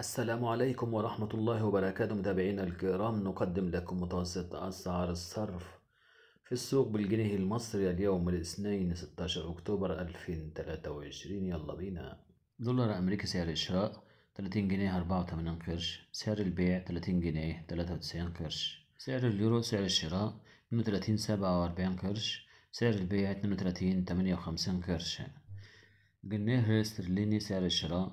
السلام عليكم ورحمة الله وبركاته متابعينا الكرام نقدم لكم متوسط أسعار الصرف في السوق بالجنيه المصري اليوم الاثنين 16 أكتوبر 2023 يلا بينا دولار أمريكي سعر الشراء 30 جنيه 84 قرش سعر البيع 30 جنيه 93 قرش سعر اليورو سعر الشراء 32 47 قرش سعر البيع 32 58 قرش جنيه الاسترليني سعر الشراء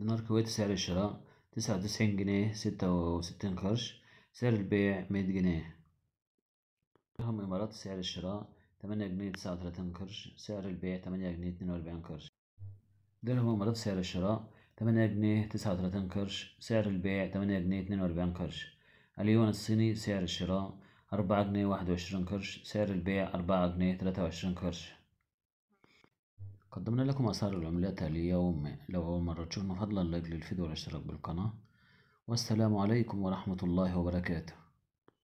دينار كويتي سعر الشراء تسعة وتسعين جنيه ستة وستين قرش سعر البيع مية جنيه درهم إمارات سعر الشراء تمانية جنيه تسعة وتلاتين قرش سعر البيع تمانية جنيه اتنين وأربعين قرش درهم إمارات سعر الشراء تمانية جنيه تسعة وتلاتين قرش سعر البيع تمانية جنيه اتنين وأربعين قرش اليوان الصيني سعر الشراء أربعة جنيه واحد وعشرين قرش سعر البيع أربعة جنيه تلاتة وعشرين قرش قدمنا لكم أسعار العملات اليوم لو أول مرة تشوفنا فضلا لايك للفيديو والاشتراك بالقناة والسلام عليكم ورحمة الله وبركاته